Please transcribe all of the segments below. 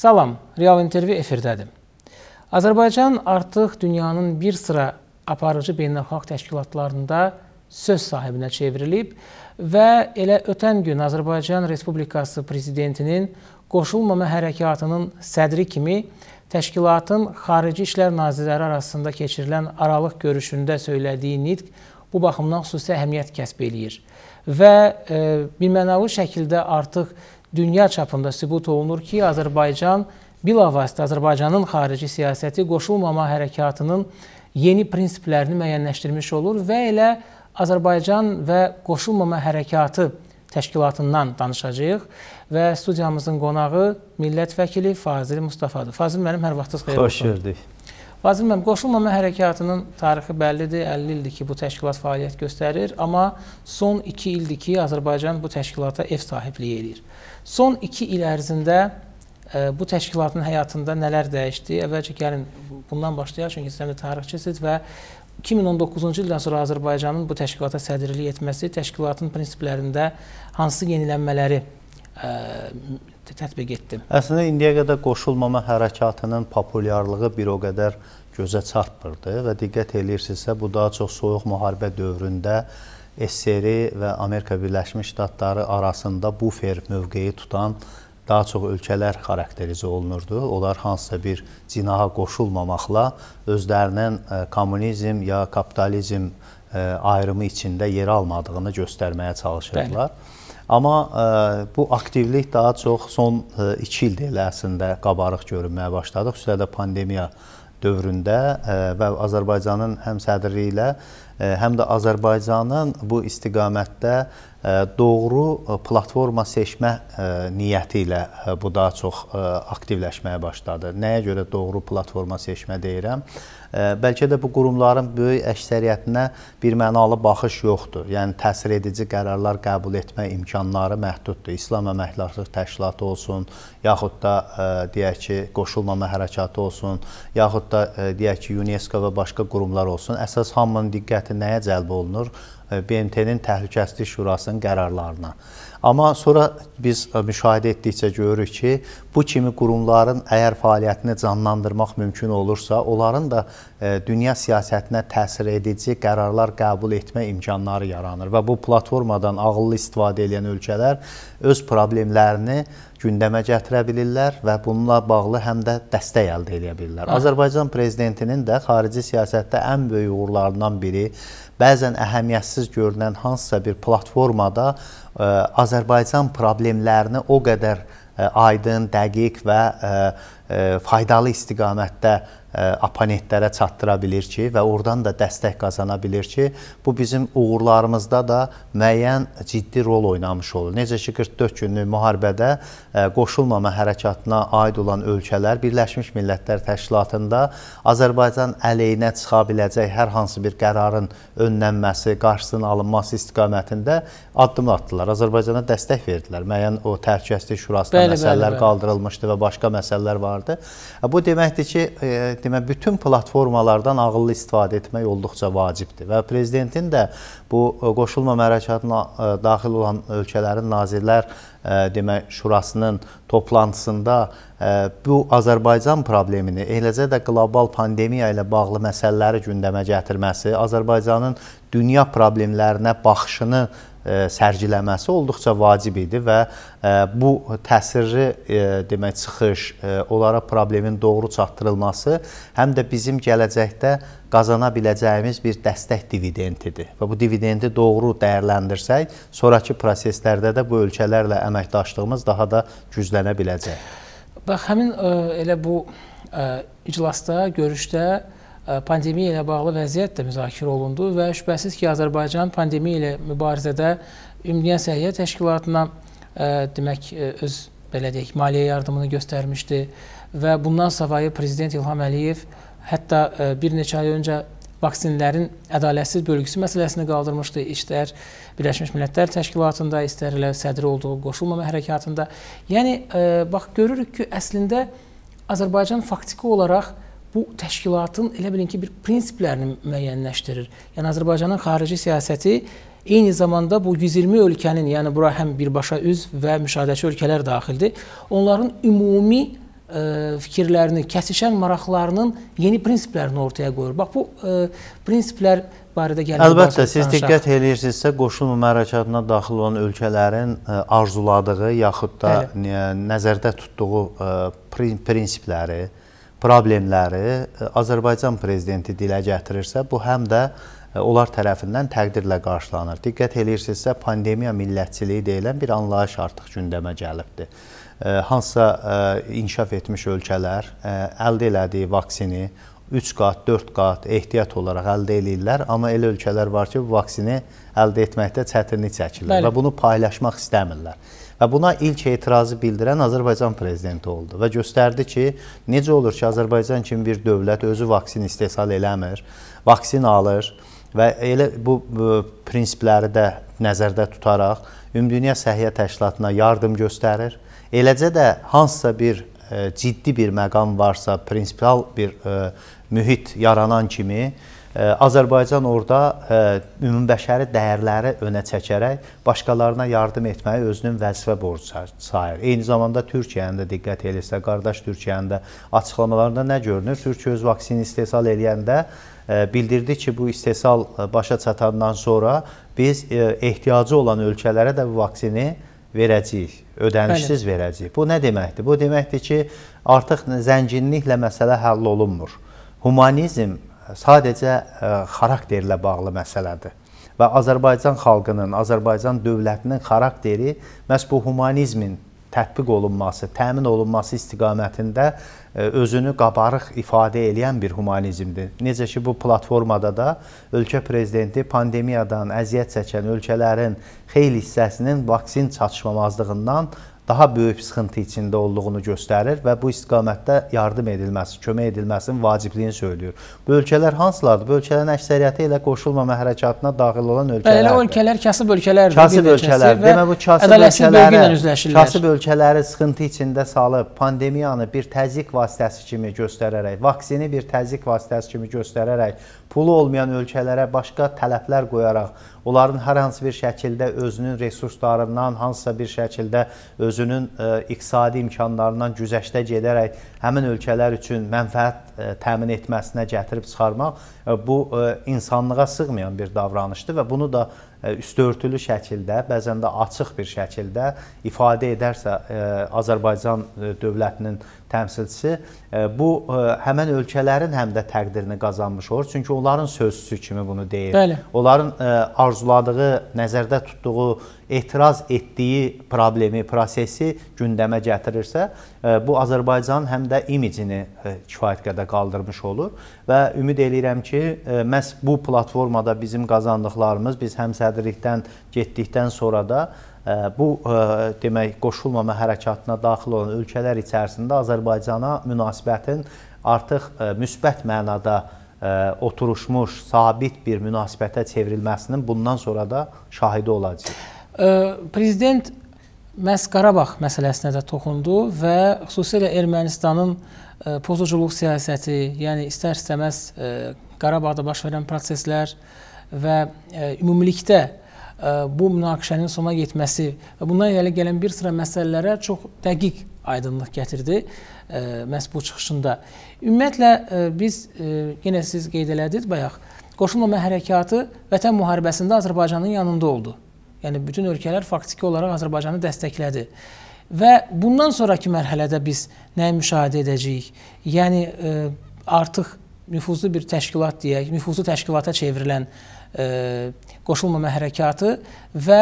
Salam, Real İntervyu efirdədir. Azərbaycan artıq dünyanın bir sıra aparıcı beynəlxalq təşkilatlarında söz sahibinə çevrilib və elə ötən gün Azərbaycan Respublikası prezidentinin qoşulmama hərəkatının sədri kimi təşkilatın xarici işlər nazirləri arasında keçirilən aralıq görüşündə söylədiyi nitq bu baxımdan xüsusi əhəmiyyət kəsb eləyir və e, birmənalı şəkildə artıq dünya çapında sübut olunur ki, Azərbaycan bilavasitə Azərbaycanın xarici siyasəti qoşulmama hərəkatının yeni prinsiplərini müəyyənləşdirmiş olur və elə Azərbaycan və qoşulmama hərəkatı təşkilatından danışacağıq və studiyamızın qonağı millət vəkili Fazil Mustafadır. Fazil müəllim, hər vaxtınız xeyir olsun. Xoş gördük. Vazir müəllim, qoşulmama hərəkatının tarixi bəllidir. 50 ildir ki, bu təşkilat fəaliyyət göstərir, amma son 2 ildir ki, Azərbaycan bu təşkilata ev sahibliyi eləyir. Son 2 il ərzində ə, e, bu təşkilatın həyatında nələr dəyişdi? Əvvəlcə gəlin bundan başlayaq, çünki siz də tarixçisiz və 2019-cu ildən sonra Azərbaycanın bu təşkilata sədrlik etməsi təşkilatın prinsiplərində hansı yenilənmələri ə, tətbiq etdim. Əslində indiyə qədər qoşulmama hərəkatının populyarlığı bir o qədər gözə çarpmırdı və diqqət eləyirsinizsə bu daha çox soyuq müharibə dövründə SSR və Amerika Birləşmiş Ştatları arasında bufer mövqeyi tutan daha çox ölkələr xarakterizə olunurdu. Onlar hansısa bir cinaha qoşulmamaqla özlərinin e, kommunizm ya kapitalizm e, ayrımı içində yer almadığını göstərməyə çalışırdılar. Bəli. Amma ə, e, bu aktivlik daha çox son 2 e, ildir elə əslində qabarıq görünməyə başladıq. Xüsusilə də pandemiya dövründə ə, e, və Azərbaycanın həm sədrliyi ilə həm də Azərbaycanın bu istiqamətdə e, doğru e, platforma seçmə e, niyyəti ilə bu daha çox aktivləşməyə başladı. Nəyə görə doğru platforma seçmə deyirəm? Bəlkə də bu qurumların böyük əksəriyyətinə bir mənalı baxış yoxdur. Yəni təsir edici qərarlar qəbul etmə imkanları məhduddur. İslam Əməkdaşlıq Təşkilatı olsun, yaxud da deyək ki, qoşulmama hərəkatı olsun, yaxud da deyək ki, UNESCO və başqa qurumlar olsun. Əsas hamının diqqəti diqqəti nəyə cəlb olunur? E, BMT-nin Təhlükəsizlik Şurasının qərarlarına. Amma sonra biz e, müşahidə etdikcə görürük ki, bu kimi qurumların əgər fəaliyyətini canlandırmaq mümkün olursa, onların da e, dünya siyasətinə təsir edici qərarlar qəbul etmə imkanları yaranır və bu platformadan ağıllı istifadə edən ölkələr öz problemlərini gündəmə gətirə bilirlər və bununla bağlı həm də dəstək əldə edə bilirlər. Hə. Azərbaycan prezidentinin də xarici siyasətdə ən böyük uğurlarından biri bəzən əhəmiyyətsiz görünən hansısa bir platformada ə, e, Azərbaycan problemlərini o qədər ə, e, aydın, dəqiq və ə, e, ə, faydalı istiqamətdə ə, oponentlərə e, çatdıra bilir ki və oradan da dəstək qazana bilir ki, bu bizim uğurlarımızda da müəyyən ciddi rol oynamış olur. Necə ki 44 günlük müharibədə e, qoşulmama hərəkatına aid olan ölkələr Birləşmiş Millətlər Təşkilatında Azərbaycan əleyhinə çıxa biləcək hər hansı bir qərarın önlənməsi, qarşısının alınması istiqamətində addım atdılar. Azərbaycana dəstək verdilər. Müəyyən o Təhlükəsizlik Şurasında bəli, məsələlər bəli, bəli. qaldırılmışdı və başqa məsələlər vardı. E, bu deməkdir ki, demə bütün platformalardan ağıllı istifadə etmək olduqca vacibdir və prezidentin də bu e, qoşulma hərəkatına e, daxil olan ölkələrin nazirlər e, demə şurasının toplantısında bu Azərbaycan problemini, eləcə də qlobal pandemiya ilə bağlı məsələləri gündəmə gətirməsi, Azərbaycanın dünya problemlərinə baxışını E, sərgiləməsi olduqca vacib idi və e, bu təsirli e, demək çıxış, onlara problemin doğru çatdırılması həm də bizim gələcəkdə qazana biləcəyimiz bir dəstək dividendidir. Və bu dividendi doğru dəyərləndirsək, sonrakı proseslərdə də bu ölkələrlə əməkdaşlığımız daha da güclənə biləcək. Bax, həmin ə, elə bu ə, iclasda, görüşdə pandemiya ilə bağlı vəziyyət də müzakirə olundu və şübhəsiz ki, Azərbaycan pandemiya ilə mübarizədə Ümumdünya Səhiyyə Təşkilatına demək öz belə deyək maliyyə yardımını göstərmişdi və bundan savayı prezident İlham Əliyev hətta bir neçə ay öncə vaksinlərin ədalətsiz bölgüsü məsələsini qaldırmışdı. İstər Birləşmiş Millətlər Təşkilatında, istər elə sədri olduğu qoşulmama hərəkatında. Yəni bax görürük ki, əslində Azərbaycan faktiki olaraq bu təşkilatın elə bilin ki, bir prinsiplərini müəyyənləşdirir. Yəni Azərbaycanın xarici siyasəti eyni zamanda bu 120 ölkənin, yəni bura həm birbaşa üzv və müşahidəçi ölkələr daxildir, onların ümumi e, fikirlərini, kəsişən maraqlarının yeni prinsiplərini ortaya qoyur. Bax bu e, prinsiplər barədə gəlir. Əlbəttə, siz danışaq. diqqət eləyirsinizsə, qoşulma mərakatına daxil olan ölkələrin e, arzuladığı yaxud da Həli. nəzərdə tutduğu prinsipləri problemləri e, Azərbaycan prezidenti dilə gətirirsə, bu həm də e, onlar tərəfindən təqdirlə qarşılanır. Diqqət eləyirsinizsə, pandemiya millətçiliyi deyilən bir anlayış artıq gündəmə gəlibdir. E, Hansısa inkişaf etmiş ölkələr əldə elədiyi vaksini 3 qat, 4 qat ehtiyat olaraq əldə eləyirlər, amma elə ölkələr var ki, vaksini əldə etməkdə çətinlik çəkirlər Bəli. və bunu paylaşmaq istəmirlər. Və buna ilk etirazı bildirən Azərbaycan prezidenti oldu və göstərdi ki, necə olur ki, Azərbaycan kimi bir dövlət özü vaksin istehsal eləmir, vaksin alır və elə bu, bu prinsipləri də nəzərdə tutaraq Ümumdünya Səhiyyə Təşkilatına yardım göstərir. Eləcə də hansısa bir e, ciddi bir məqam varsa, prinsipal bir e, mühit yaranan kimi e, Azərbaycan orada e, ümumbəşəri dəyərləri önə çəkərək başqalarına yardım etməyi özünün vəzifə borcu sayır. Eyni zamanda Türkiyənin də diqqət eləsə, qardaş Türkiyənin də açıqlamalarında nə görünür? Türkiyə öz vaksini istehsal edəndə e, bildirdi ki, bu istehsal başa çatandan sonra biz ehtiyacı olan ölkələrə də bu vaksini verəcəyik, ödənişsiz Bəli. verəcəyik. Bu nə deməkdir? Bu deməkdir ki, artıq zənginliklə məsələ həll olunmur. Humanizm e, sadəcə ə, e, xarakterlə bağlı məsələdir və Azərbaycan xalqının, Azərbaycan dövlətinin xarakteri məhz bu humanizmin tətbiq olunması, təmin olunması istiqamətində e, özünü qabarıq ifadə edən bir humanizmdir. Necə ki bu platformada da ölkə prezidenti pandemiyadan əziyyət çəkən ölkələrin xeyli hissəsinin vaksin çatışmamazlığından daha böyük sıxıntı içində olduğunu göstərir və bu istiqamətdə yardım edilməsi, kömək edilməsinin vacibliyini söylüyor. Bu ölkələr hansılardır? Bu ölkələrin əksəriyyəti elə qoşulmama hərəkatına daxil olan ölkələrdir. Elə ölkələr kasıb ölkələrdir. Kasıb ölkələr. Demə bu kasıb ölkələri, kasıb ölkələri sıxıntı içində salıb pandemiyanı bir təzyiq vasitəsi kimi göstərərək, vaksini bir təzyiq vasitəsi kimi göstərərək, pulu olmayan ölkələrə başqa tələblər qoyaraq, onların hər hansı bir şəkildə özünün resurslarından hansısa bir şəkildə özünün özünün e, iqtisadi imkanlarından güzəştə gedərək həmin ölkələr üçün mənfəət e, təmin etməsinə gətirib çıxarmaq e, bu insanlığa sığmayan bir davranışdır və bunu da üstörtülü şəkildə, bəzən də açıq bir şəkildə ifadə edərsə Azərbaycan dövlətinin təmsilçisi e, bu e, həmin ölkələrin həm də təqdirini qazanmış olur. Çünki onların sözçüsü kimi bunu deyir. Bəli. Onların e, arzuladığı, nəzərdə tutduğu, etiraz etdiyi problemi, prosesi gündəmə gətirirsə, bu Azərbaycanın həm də imicini kifayət qədər qaldırmış olur və ümid eləyirəm ki, məhz bu platformada bizim qazandıqlarımız, biz həmsədrlikdən getdikdən sonra da bu e, demək qoşulmama hərəkatına daxil olan ölkələr içərisində Azərbaycana münasibətin artıq e, müsbət mənada e, oturuşmuş, sabit bir münasibətə çevrilməsinin bundan sonra da şahidi olacağıq. Prezident məhz Qarabağ məsələsinə də toxundu və xüsusilə Ermənistanın pozuculuq siyasəti, yəni istər-istəməz Qarabağda baş verən proseslər və ümumilikdə bu münaqişənin sona getməsi və bundan irəli gələn bir sıra məsələlərə çox dəqiq aydınlıq gətirdi məhz bu çıxışında. Ümumiyyətlə biz yenə siz qeyd elədiniz bayaq qoşulmama hərəkatı Vətən müharibəsində Azərbaycanın yanında oldu. Yəni bütün ölkələr faktiki olaraq Azərbaycanı dəstəklədi. Və bundan sonrakı mərhələdə biz nəyi müşahidə edəcəyik? Yəni artıq nüfuzlu bir təşkilat deyək, nüfuzlu təşkilata çevrilən e, qoşulmama hərəkatı və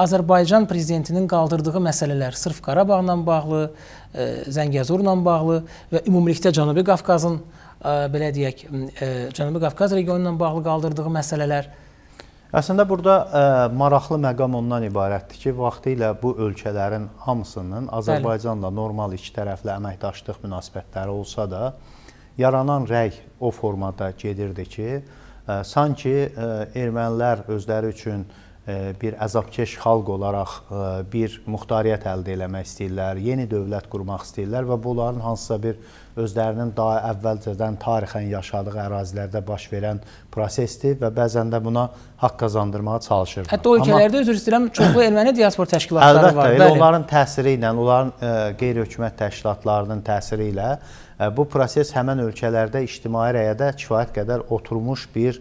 Azərbaycan prezidentinin qaldırdığı məsələlər sırf Qarabağla bağlı, e, Zəngəzurla bağlı və ümumilikdə Cənubi Qafqazın e, belə deyək, e, Cənubi Qafqaz regionu ilə bağlı qaldırdığı məsələlər Əslində burada ə, e, maraqlı məqam ondan ibarətdir ki, vaxtilə bu ölkələrin hamısının Azərbaycanla normal iki tərəfli əməkdaşlıq münasibətləri olsa da, yaranan rəy o formada gedirdi ki, e, sanki e, ermənilər özləri üçün e, bir əzabkeş xalq olaraq bir muxtariyyət əldə eləmək istəyirlər, yeni dövlət qurmaq istəyirlər və bunların hansısa bir özlərinin daha əvvəlcədən tarixən yaşadığı ərazilərdə baş verən prosesdir və bəzən də buna haqq qazandırmağa çalışırlar. Hətta o ölkələrdə Amma, özür istəyirəm, çoxlu erməni diaspor təşkilatları əlbəttə, var. Əlbəttə, onların təsiri ilə, onların qeyri-hökumət təşkilatlarının təsiri ilə bu proses həmən ölkələrdə ictimai rəyədə kifayət qədər oturmuş bir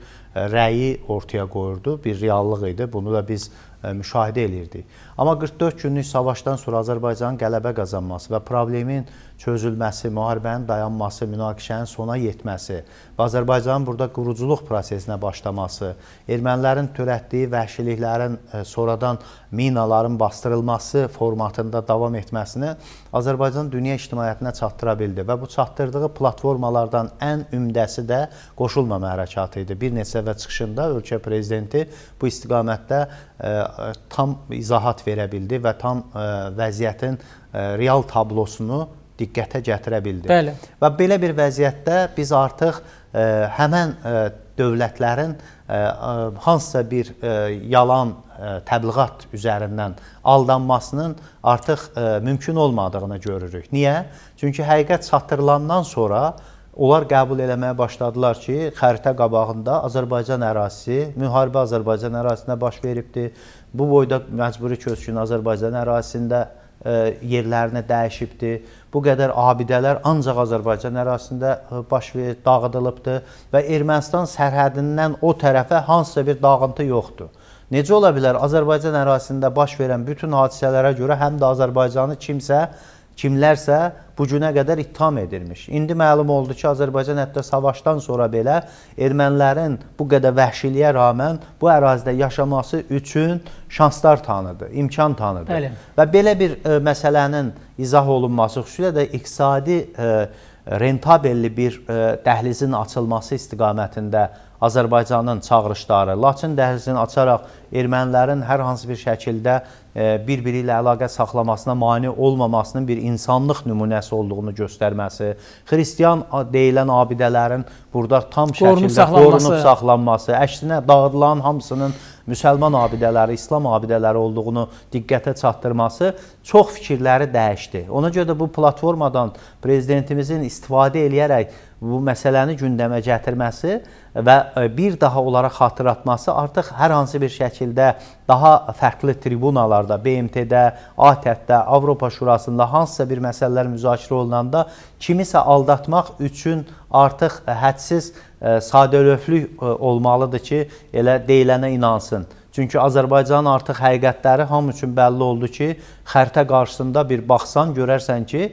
rəyi ortaya qoyurdu, bir reallıq idi. Bunu da biz müşahidə edirdik. Amma 44 günlük savaşdan sonra Azərbaycanın qələbə qazanması və problemin çözülməsi, müharibənin dayanması, münaqişənin sona yetməsi və Azərbaycanın burada quruculuq prosesinə başlaması, ermənilərin törətdiyi vəhşiliklərin e, sonradan minaların bastırılması formatında davam etməsini Azərbaycan dünya ictimaiyyətinə çatdıra bildi və bu çatdırdığı platformalardan ən ümdəsi də qoşulmama hərəkatı idi. Bir neçə və çıxışında ölkə prezidenti bu istiqamətdə ə, e, tam izahat verə bildi və tam ə, e, vəziyyətin ə, real tablosunu diqqətə gətirə bildi. Bəli. Və belə bir vəziyyətdə biz artıq ə, e, həmən ə, e, dövlətlərin ə, e, hansısa bir ə, yalan ə, təbliğat üzərindən aldanmasının artıq ə, mümkün olmadığını görürük. Niyə? Çünki həqiqət çatdırılandan sonra onlar qəbul eləməyə başladılar ki, xəritə qabağında Azərbaycan ərazisi, müharibə Azərbaycan ərazisində baş veribdi. Bu boyda məcburi köçkün Azərbaycan ərazisində E, yerlərini dəyişibdi. Bu qədər abidələr ancaq Azərbaycan ərazisində baş verib, dağıdılıbdı və Ermənistan sərhədindən o tərəfə hansısa bir dağıntı yoxdur. Necə ola bilər Azərbaycan ərazisində baş verən bütün hadisələrə görə həm də Azərbaycanı kimsə kimlərsə bu günə qədər ittiham edilmiş. İndi məlum oldu ki, Azərbaycan hətta savaşdan sonra belə ermənilərin bu qədər vəhşiliyə rağmen bu ərazidə yaşaması üçün şanslar tanıdı, imkan tanıdı. Bəli. Və belə bir ə, e, məsələnin izah olunması, xüsusilə də iqtisadi ə, e, rentabelli bir ə, e, dəhlizin açılması istiqamətində Azərbaycanın çağırışları, Laçın dəhlizini açaraq ermənilərin hər hansı bir şəkildə e, bir-biri ilə əlaqə saxlamasına mane olmamasının bir insanlıq nümunəsi olduğunu göstərməsi, xristiyan deyilən abidələrin burada tam qorunub şəkildə saxlanması. qorunub saxlanması, əksinə dağıdılan hamısının müsəlman abidələri, İslam abidələri olduğunu diqqətə çatdırması çox fikirləri dəyişdi. Ona görə də bu platformadan prezidentimizin istifadə eləyərək bu məsələni gündəmə gətirməsi və e, bir daha onlara xatırlatması artıq hər hansı bir şəkildə daha fərqli tribunalarda, BMT-də, ATƏT-də, e Avropa Şurasında hansısa bir məsələlər müzakirə olunanda kimisə aldatmaq üçün artıq hədsiz e, sadəlövlük olmalıdır ki, elə deyilənə inansın. Çünki Azərbaycanın artıq həqiqətləri hamı üçün bəlli oldu ki, xəritə qarşısında bir baxsan görərsən ki,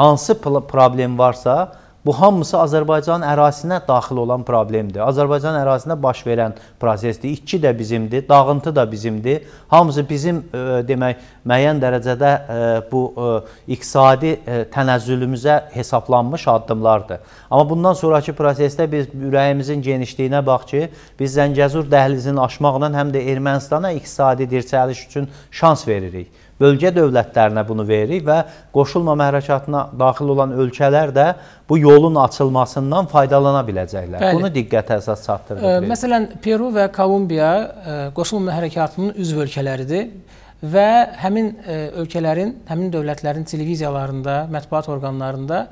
hansı problem varsa, Bu hamısı Azərbaycan ərazisinə daxil olan problemdir. Azərbaycan ərazisinə baş verən prosesdir. İtki də bizimdir, dağıntı da bizimdir. Hamısı bizim ə, e, demək müəyyən dərəcədə ə, e, bu ə, e, iqtisadi ə, tənəzzülümüzə hesablanmış addımlardır. Amma bundan sonrakı prosesdə biz ürəyimizin genişliyinə bax ki, biz Zəngəzur dəhlizini aşmaqla həm də Ermənistana iqtisadi dirçəliş üçün şans veririk bölgə dövlətlərinə bunu veririk və qoşulmama hərəkatına daxil olan ölkələr də bu yolun açılmasından faydalana biləcəklər. Bəli. Bunu diqqətə əsas çatdırırıq. E, məsələn, Peru və Kolumbiya e, qoşulmama hərəkatının üzv ölkələridir və həmin e, ölkələrin, həmin dövlətlərin televiziyalarında, mətbuat orqanlarında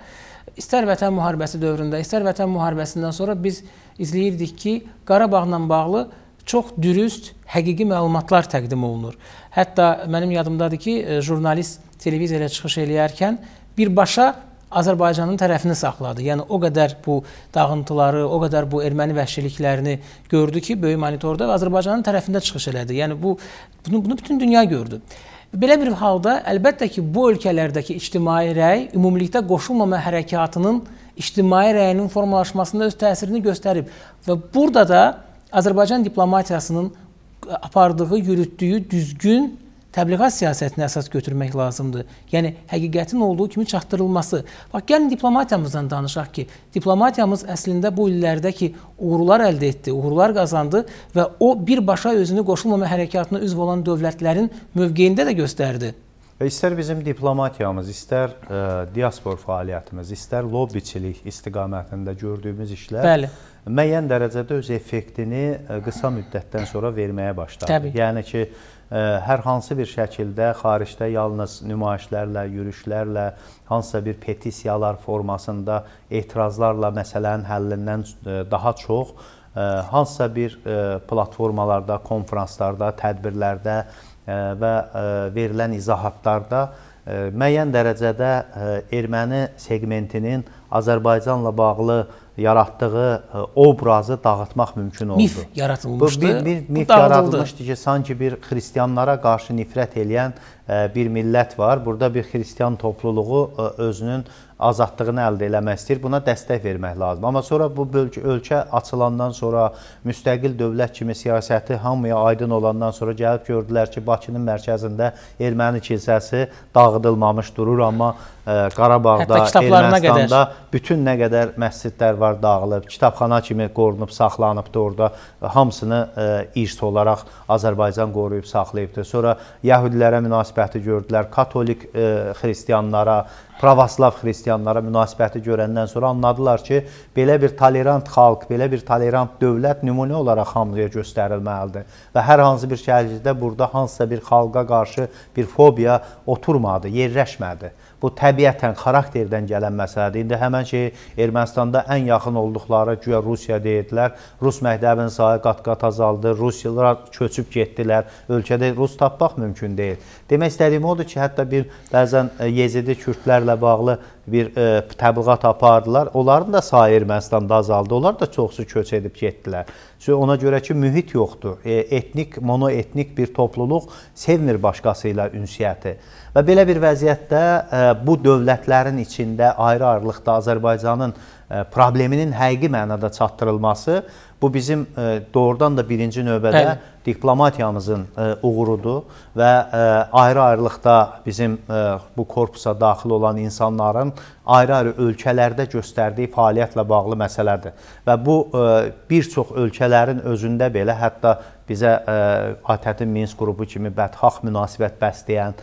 istər vətən müharibəsi dövründə, istər vətən müharibəsindən sonra biz izləyirdik ki, Qarabağla bağlı çox dürüst, həqiqi məlumatlar təqdim olunur. Hətta mənim yadımdadır ki, e, jurnalist televiziyaya çıxış eləyərkən birbaşa Azərbaycanın tərəfini saxladı. Yəni o qədər bu dağıntıları, o qədər bu erməni vəhşiliklərini gördü ki, böyük monitorda və Azərbaycanın tərəfində çıxış elədi. Yəni bu bunu, bunu bütün dünya gördü. Belə bir halda əlbəttə ki, bu ölkələrdəki ictimai rəy ümumilikdə qoşulmama hərəkatının ictimai rəyinin formalaşmasında öz təsirini göstərib və burada da Azərbaycan diplomatiyasının apardığı, yürütdüyü düzgün təbliğat siyasətinə əsas götürmək lazımdır. Yəni həqiqətin olduğu kimi çatdırılması. Bax gəlin diplomatiyamızdan danışaq ki, diplomatiyamız əslində bu illərdə ki, uğurlar əldə etdi, uğurlar qazandı və o birbaşa özünü qoşulmama hərəkatına üzv olan dövlətlərin mövqeyində də göstərdi. Və istər bizim diplomatiyamız, istər ə, e, diaspor fəaliyyətimiz, istər lobbiçilik istiqamətində gördüyümüz işlər Bəli müəyyən dərəcədə öz effektini e, qısa müddətdən sonra verməyə başladı. Təbii. Yəni ki, e, hər hansı bir şəkildə xaricdə yalnız nümayişlərlə, yürüşlərlə, hansısa bir petisiyalar formasında etirazlarla məsələnin həllindən e, daha çox hansısa bir platformalarda, konfranslarda, tədbirlərdə və verilən izahatlarda müəyyən dərəcədə erməni segmentinin Azərbaycanla bağlı yaratdığı e, obrazı dağıtmaq mümkün oldu. Mif yaradılmışdı. Bu bir, bir mif bu yaradılmışdı ki, sanki bir xristianlara qarşı nifrət eləyən e, bir millət var. Burada bir xristian topluluğu e, özünün azadlığını əldə eləmək istəyir, buna dəstək vermək lazımdır. Amma sonra bu ölkə açılandan sonra, müstəqil dövlət kimi siyasəti hamıya aydın olandan sonra gəlib gördülər ki, Bakının mərkəzində erməni kilsəsi dağıdılmamış durur, amma ə, e, Qarabağda, Ermənistanda qədər. bütün nə qədər məscidlər var dağılıb, kitabxana kimi qorunub, saxlanıbdır orada. Hamısını ə, e, irs olaraq Azərbaycan qoruyub, saxlayıbdır. Sonra yəhudilərə münasibəti gördülər, katolik ə, e, xristianlara, pravoslav xristianlara, xristianlara münasibəti görəndən sonra anladılar ki, belə bir tolerant xalq, belə bir tolerant dövlət nümunə olaraq hamıya göstərilməlidir və hər hansı bir şəhərcikdə burada hansısa bir xalqa qarşı bir fobiya oturmadı, yerləşmədi. Bu təbiətən xarakterdən gələn məsələdir. İndi həmin şey Ermənistanda ən yaxın olduqları güya Rusiya deyirdilər. Rus məktəbinin sayı qat-qat azaldı. Rusiyalar köçüb getdilər. Ölkədə rus tapmaq mümkün deyil. Demək istədiyim odur ki, hətta bir bəzən e, Yezidi kürdlərlə bağlı bir ə, e, təbliğat apardılar. Onların da sayı Ermənistanda azaldı. Onlar da çoxsu köç edib getdilər. Ona görə ki, mühit yoxdur. E, etnik, monoetnik bir topluluq sevmir başqası ilə ünsiyyəti. Və belə bir vəziyyətdə e, bu dövlətlərin içində ayrı-ayrılıqda Azərbaycanın e, probleminin həqiqi mənada çatdırılması Bu bizim e, doğrudan da birinci növbədə Əli. diplomatiyamızın e, uğurudur və e, ayrı-ayrılıqda bizim bu korpusa daxil olan insanların ayrı-ayrı ölkələrdə göstərdiyi fəaliyyətlə bağlı məsələdir. Və bu bir çox ölkələrin özündə belə, hətta bizə e, ATƏT-in Minsk qrupu kimi bədxah münasibət bəsləyən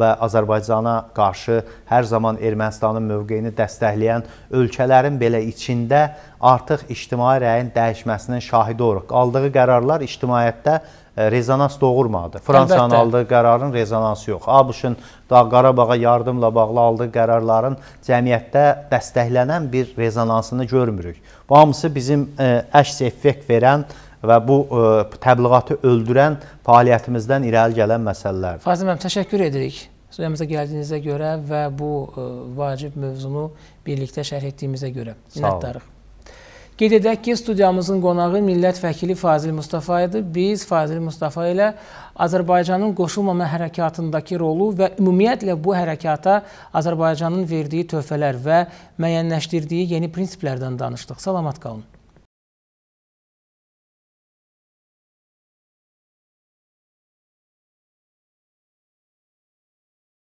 və Azərbaycana qarşı hər zaman Ermənistanın mövqeyini dəstəkləyən ölkələrin belə içində artıq ictimai rəyin dəyişməsinin şahidi oluruq. Aldığı qərarlar ictimaiyyətdə e, rezonans doğurmadı. Fransanın Əlbəttə. aldığı qərarın rezonansı yox. ABŞ-ın da Qarabağa yardımla bağlı aldığı qərarların cəmiyyətdə dəstəklənən bir rezonansını görmürük. Bu hamısı bizim e, əks effekt verən və bu e, təbliğatı öldürən fəaliyyətimizdən irəli gələn məsələlərdir. Fazil müəllim, təşəkkür edirik. Studiyamıza gəldiyinizə görə və bu e, vacib mövzunu birlikdə şərh etdiyimizə görə. Minnətdarıq. Qeyd edək ki, studiyamızın qonağı millət vəkili Fazil Mustafayedir. Biz Fazil Mustafa ilə Azərbaycanın qoşulmama hərəkatındakı rolu və ümumiyyətlə bu hərəkata Azərbaycanın verdiyi töhfələr və müəyyənləşdirdiyi yeni prinsiplərdən danışdıq. Salamat qalın.